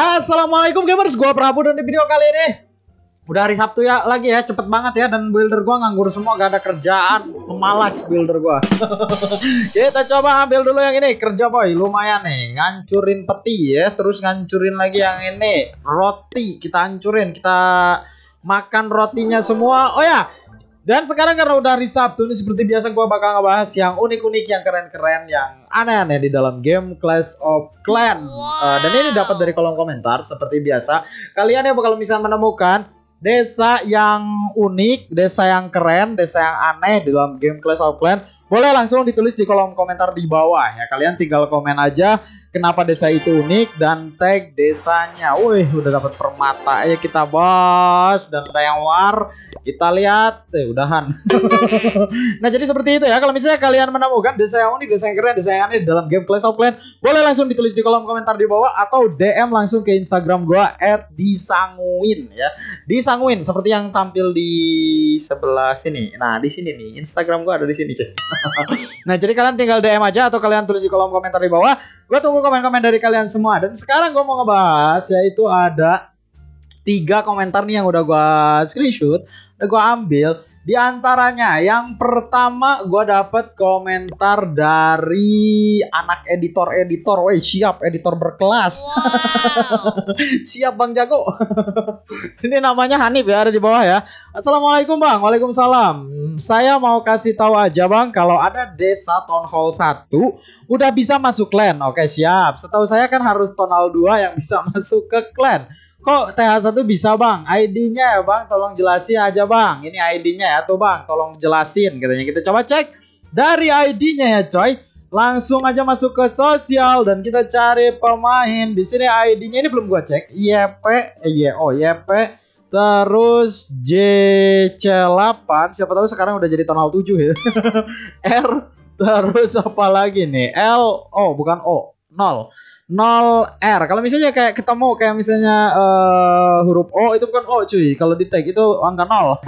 Assalamualaikum gamers, gua Prabu dan di video kali ini Udah hari Sabtu ya lagi ya, cepet banget ya Dan builder gua nganggur semua, gak ada kerjaan pemalas builder gua Kita coba ambil dulu yang ini, kerja boy Lumayan nih, ngancurin peti ya Terus ngancurin lagi yang ini Roti, kita hancurin Kita makan rotinya semua Oh ya, dan sekarang karena udah hari Sabtu ini seperti biasa gue bakal ngebahas yang unik-unik, yang keren-keren, yang aneh-aneh di dalam game Clash of Clan. Wow. Uh, eh, dan ini dapat dari kolom komentar seperti biasa. Kalian ya, bakal bisa menemukan desa yang unik, desa yang keren, desa yang aneh di dalam game Clash of Clan. Boleh langsung ditulis di kolom komentar di bawah ya. Kalian tinggal komen aja kenapa desa itu unik dan tag desanya. Wih, udah dapat permata ya kita bos dan ada yang war. Kita lihat, eh udahan. nah, jadi seperti itu ya. Kalau misalnya kalian menemukan desa yang unik, desa yang keren, desa yang aneh dalam game Clash of Clans, boleh langsung ditulis di kolom komentar di bawah atau DM langsung ke Instagram gua @disanguin ya. Disanguin seperti yang tampil di sebelah sini. Nah, di sini nih Instagram gua ada di sini, cek. nah jadi kalian tinggal DM aja atau kalian tulis di kolom komentar di bawah. Gue tunggu komen-komen dari kalian semua. Dan sekarang gue mau ngebahas yaitu ada tiga komentar nih yang udah gue screenshot, udah gue ambil. Di antaranya yang pertama gue dapet komentar dari anak editor-editor. Woi siap editor berkelas. Wow. siap Bang Jago. Ini namanya Hanif ya ada di bawah ya. Assalamualaikum Bang. Waalaikumsalam. Saya mau kasih tahu aja Bang kalau ada desa town hall 1 udah bisa masuk clan. Oke siap. Setahu saya kan harus tonal 2 yang bisa masuk ke clan. Kok TH1 bisa bang? ID-nya ya bang, tolong jelasin aja bang. Ini ID-nya ya tuh bang, tolong jelasin katanya. Kita gitu. coba cek dari ID-nya ya coy. Langsung aja masuk ke sosial dan kita cari pemain. Di sini ID-nya ini belum gua cek. YP, e eh, yo, e YP e Terus JC8 Siapa tahu sekarang udah jadi tonal 7 ya R Terus apa lagi nih L Oh bukan O 0 0R. Kalau misalnya kayak ketemu kayak misalnya uh, huruf O itu bukan O cuy. Kalau di tag itu angka 0.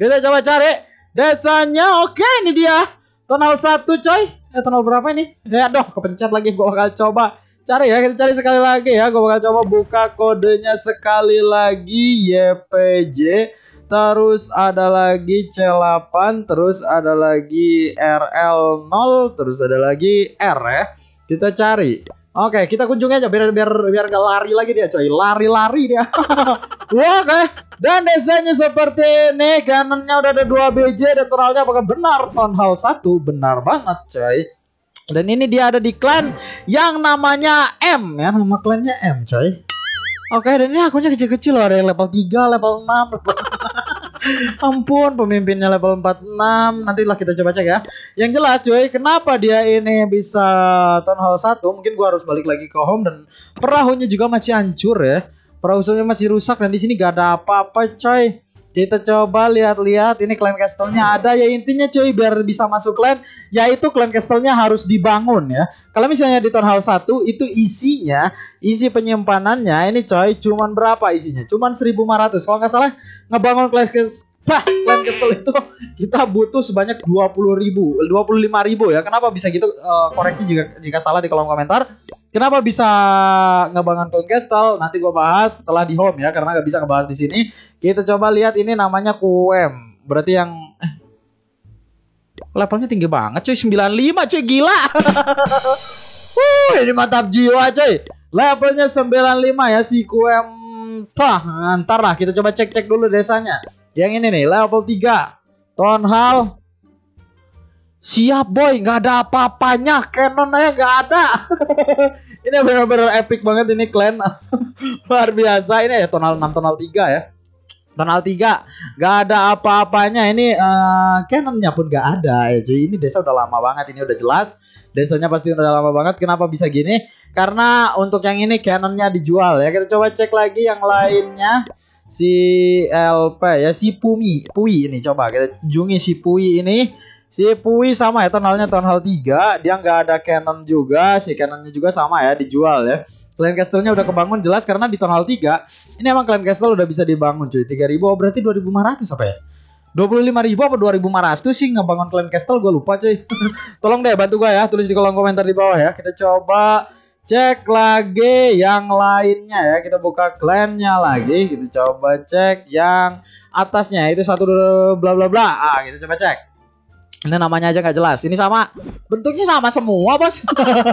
Kita coba cari desanya. Oke, ini dia. Tonal satu coy. Eh tonal berapa ini? Ya dong kepencet lagi gua bakal coba cari ya. Kita cari sekali lagi ya. Gua bakal coba buka kodenya sekali lagi YPJ. Terus ada lagi C8, terus ada lagi RL0, terus ada lagi R ya. Kita cari. Oke, okay, kita kunjungi aja biar biar biar gak lari lagi dia, coy. Lari-lari dia. Iya, oke. okay. Dan desainnya seperti ini, kanannya udah ada 2 BJ dan teralnya apakah benar Tonhal 1? Benar banget, coy. Dan ini dia ada di clan yang namanya M ya, nama clannya M, coy. Oke, okay, dan ini akunnya kecil-kecil loh, ada yang level 3, level 6, level Ampun, pemimpinnya level 46. nanti lah kita coba cek ya. Yang jelas, cuy, kenapa dia ini bisa town hall 1? Mungkin gua harus balik lagi ke home dan perahunya juga masih hancur ya. Perahunya masih rusak dan di sini gak ada apa-apa, coy. Kita coba lihat-lihat ini clan castle-nya ada ya intinya cuy biar bisa masuk clan yaitu clan castle-nya harus dibangun ya. Kalau misalnya di Town Hall 1 itu isinya, isi penyimpanannya ini coy cuman berapa isinya? Cuman 1500. Kalau nggak salah ngebangun clan castle Bah, clan castle itu kita butuh sebanyak 20 ribu, 25 ribu ya. Kenapa bisa gitu? Uh, koreksi jika jika salah di kolom komentar. Kenapa bisa ngebangun clone castle? Nanti gue bahas setelah di home ya, karena gak bisa ngebahas di sini. Kita coba lihat ini namanya QM. Berarti yang eh, levelnya tinggi banget cuy, 95 cuy, gila. Wuh, ini mantap jiwa cuy. Levelnya 95 ya si QM Tah, ntar lah kita coba cek-cek dulu desanya. Yang ini nih, level 3. Town Hall Siap boy, nggak ada apa-apanya, Canon aja nggak ada. ini benar-benar epic banget ini clan. Luar biasa ini ya tonal 6 tonal 3 ya. Tonal 3 nggak ada apa-apanya ini uh, Canonnya pun nggak ada Jadi eh, ini desa udah lama banget ini udah jelas. Desanya pasti udah lama banget. Kenapa bisa gini? Karena untuk yang ini Canonnya dijual ya. Kita coba cek lagi yang lainnya si LP ya si Pumi Pui ini coba kita kunjungi si Pui ini Si Pui sama ya tonalnya tonal 3, dia nggak ada cannon juga, si cannonnya juga sama ya dijual ya. Clan Castle-nya udah kebangun jelas karena di tonal 3. Ini emang Clan Castle udah bisa dibangun cuy. 3000 oh berarti 2500 apa ya? ribu apa 2.500 sih ngebangun Clan Castle gue lupa cuy. Tolong deh bantu gue ya, tulis di kolom komentar di bawah ya. Kita coba cek lagi yang lainnya ya kita buka clannya lagi kita coba cek yang atasnya itu satu bla bla bla ah kita coba cek ini namanya aja nggak jelas. Ini sama bentuknya sama semua, Bos.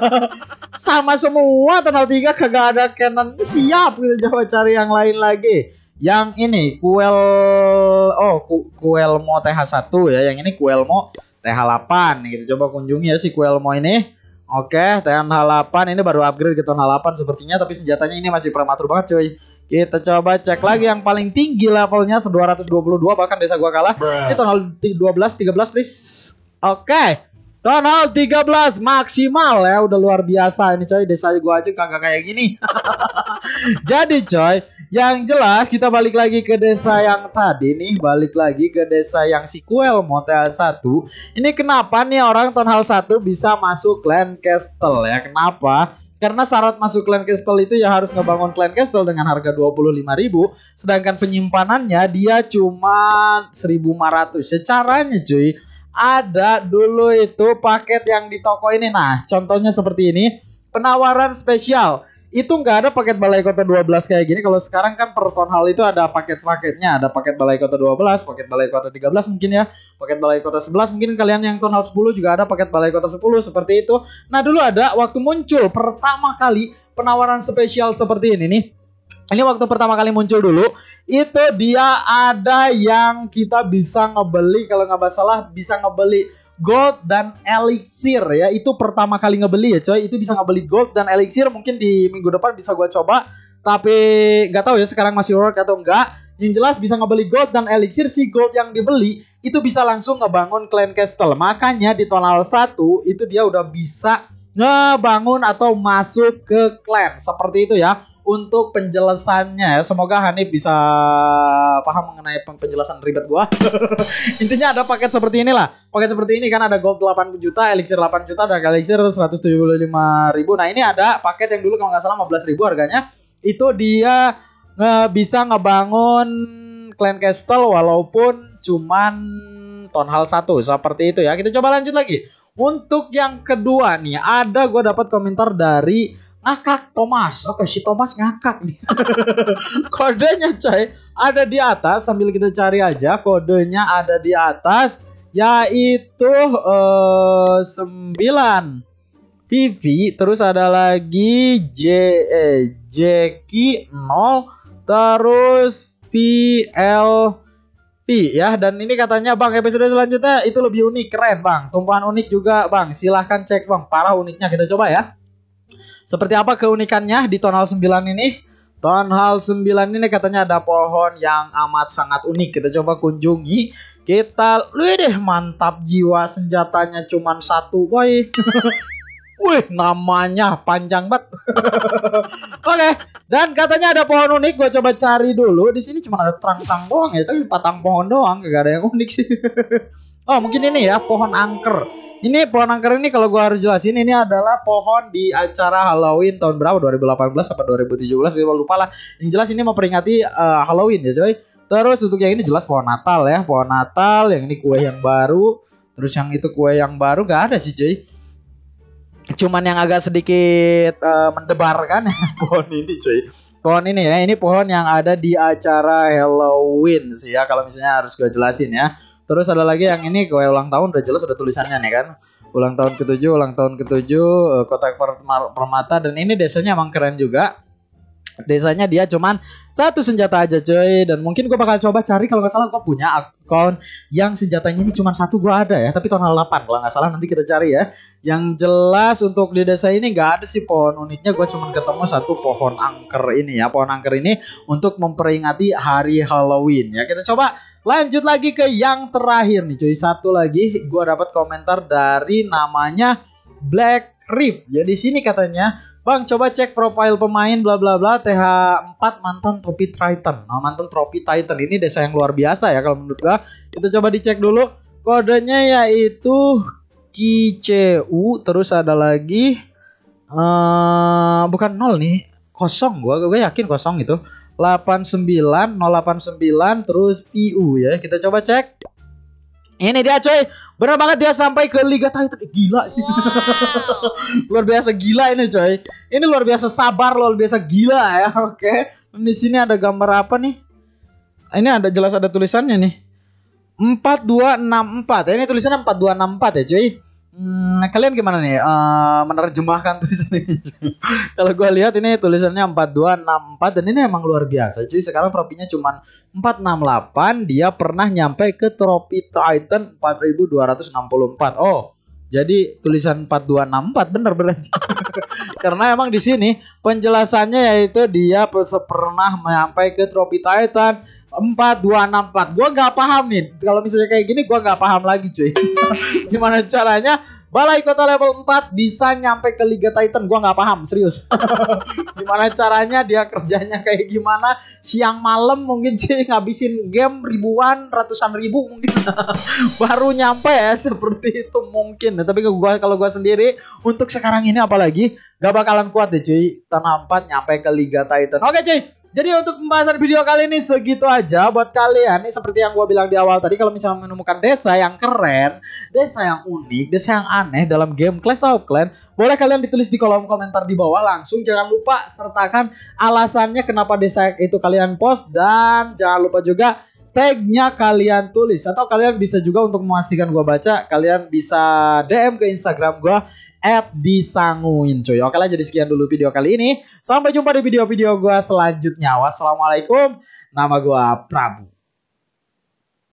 sama semua tanggal tiga kagak ada Canon siap gitu coba cari yang lain lagi. Yang ini Kuel oh Ku Kuelmo TH1 ya. Yang ini Kuelmo TH8 gitu. Coba kunjungi ya si Kuelmo ini. Oke, TH8 ini baru upgrade ke Tonal 8 sepertinya tapi senjatanya ini masih prematur banget, cuy. Kita coba cek lagi yang paling tinggi levelnya 222 bahkan desa gua kalah. Bruh. Ini Tonal 12 13 please. Oke. Okay. Tonal 13 maksimal ya udah luar biasa ini coy desa gua aja kagak kayak gini. Jadi coy, yang jelas kita balik lagi ke desa yang tadi nih, balik lagi ke desa yang sequel Motel 1. Ini kenapa nih orang Tonal 1 bisa masuk Lancaster ya? Kenapa? Karena syarat masuk Clan Castle itu ya harus ngebangun Clan Castle dengan harga 25.000, sedangkan penyimpanannya dia cuma 1.500. Secaranya cuy, ada dulu itu paket yang di toko ini. Nah, contohnya seperti ini, penawaran spesial itu nggak ada paket balai kota 12 kayak gini kalau sekarang kan per ton hal itu ada paket-paketnya ada paket balai kota 12 paket balai kota 13 mungkin ya paket balai kota 11 mungkin kalian yang ton hal 10 juga ada paket balai kota 10 seperti itu nah dulu ada waktu muncul pertama kali penawaran spesial seperti ini nih ini waktu pertama kali muncul dulu itu dia ada yang kita bisa ngebeli kalau nggak salah bisa ngebeli gold dan elixir ya. Itu pertama kali ngebeli ya coy. Itu bisa ngebeli gold dan elixir mungkin di minggu depan bisa gua coba. Tapi nggak tahu ya sekarang masih work atau enggak. Yang jelas bisa ngebeli gold dan elixir si gold yang dibeli itu bisa langsung ngebangun clan castle. Makanya di tonal 1 itu dia udah bisa ngebangun atau masuk ke clan seperti itu ya untuk penjelasannya. ya. Semoga Hanif bisa paham mengenai penjelasan ribet gua. Intinya ada paket seperti inilah. Paket seperti ini kan ada gold 8 juta, elixir 8 juta, dan elixir 175 ribu. Nah, ini ada paket yang dulu kalau nggak salah 15 ribu harganya. Itu dia nge bisa ngebangun clan castle walaupun cuman ton hal satu seperti itu ya. Kita coba lanjut lagi. Untuk yang kedua nih, ada gue dapat komentar dari ngakak Thomas. Oke, si Thomas ngakak nih. kodenya coy ada di atas sambil kita cari aja kodenya ada di atas yaitu uh, 9 Vivi terus ada lagi J eh, Jeki 0 terus P ya dan ini katanya bang episode selanjutnya itu lebih unik keren bang tumpuan unik juga bang silahkan cek bang parah uniknya kita coba ya seperti apa keunikannya di tonal 9 ini? Tonal 9 ini katanya ada pohon yang amat sangat unik. Kita coba kunjungi. Kita, lu deh mantap jiwa senjatanya cuman satu, boy. Wih, namanya panjang banget. Oke, okay. dan katanya ada pohon unik. Gue coba cari dulu. Di sini cuma ada terang-terang doang ya, tapi patang pohon doang, gak ada yang unik sih. oh, mungkin ini ya pohon angker. Ini pohon angker ini kalau gue harus jelasin ini adalah pohon di acara Halloween tahun berapa? 2018 sampai 2017? Gua lupa lah. Yang jelas ini memperingati uh, Halloween ya, coy. Terus untuk yang ini jelas pohon Natal ya, pohon Natal. Yang ini kue yang baru. Terus yang itu kue yang baru gak ada sih, coy. Cuman yang agak sedikit uh, mendebarkan pohon ini, coy pohon ini ya ini pohon yang ada di acara Halloween sih ya kalau misalnya harus gue jelasin ya Terus ada lagi yang ini kue ulang tahun udah jelas ada tulisannya nih kan. Ulang tahun ke-7, ulang tahun ke-7 eh, Kota Permata dan ini desanya emang keren juga. Desanya dia cuman satu senjata aja coy dan mungkin gue bakal coba cari kalau nggak salah gue punya akun yang senjatanya ini cuman satu gue ada ya tapi tahun 8 kalau nggak salah nanti kita cari ya yang jelas untuk di desa ini nggak ada sih pohon uniknya gue cuman ketemu satu pohon angker ini ya pohon angker ini untuk memperingati hari Halloween ya kita coba Lanjut lagi ke yang terakhir nih cuy. Satu lagi gue dapat komentar dari namanya Black Rip. Jadi ya, sini katanya, "Bang, coba cek profil pemain bla bla bla TH4 mantan Trophy Titan." Nah, mantan Trophy Titan ini desa yang luar biasa ya kalau menurut gue. Kita coba dicek dulu. Kodenya yaitu KCU terus ada lagi eh uh, bukan nol nih, kosong gua, gue yakin kosong itu. 89 089 terus PU ya. Kita coba cek. Ini dia coy, benar banget dia sampai ke Liga Titan. Eh, gila sih. Wow. luar biasa gila ini coy. Ini luar biasa sabar, luar biasa gila ya. Oke. Okay. Di sini ada gambar apa nih? Ini ada jelas ada tulisannya nih. 4264. Ini tulisannya 4264 ya, coy. Hmm, nah, kalian gimana nih uh, menerjemahkan tulisan ini? Kalau gue lihat ini tulisannya 4264 dan ini emang luar biasa Jadi Sekarang tropinya cuma 468, dia pernah nyampe ke tropi Titan 4264. Oh, jadi tulisan 4264 bener bener Karena emang di sini penjelasannya yaitu dia pernah nyampe ke tropi Titan empat dua enam empat gue nggak paham nih kalau misalnya kayak gini gue nggak paham lagi cuy gimana caranya Balai Kota level 4 bisa nyampe ke Liga Titan gue nggak paham serius gimana caranya dia kerjanya kayak gimana siang malam mungkin sih ngabisin game ribuan ratusan ribu mungkin baru nyampe ya seperti itu mungkin nah, tapi gua kalau gue sendiri untuk sekarang ini apalagi gak bakalan kuat deh cuy tanah empat nyampe ke Liga Titan oke cuy jadi untuk pembahasan video kali ini segitu aja buat kalian. Ini seperti yang gue bilang di awal tadi, kalau misalnya menemukan desa yang keren, desa yang unik, desa yang aneh dalam game Clash of Clans, boleh kalian ditulis di kolom komentar di bawah langsung. Jangan lupa sertakan alasannya kenapa desa itu kalian post dan jangan lupa juga tagnya kalian tulis atau kalian bisa juga untuk memastikan gue baca kalian bisa DM ke Instagram gue at disanguin cuy oke lah jadi sekian dulu video kali ini sampai jumpa di video-video gue selanjutnya wassalamualaikum nama gue Prabu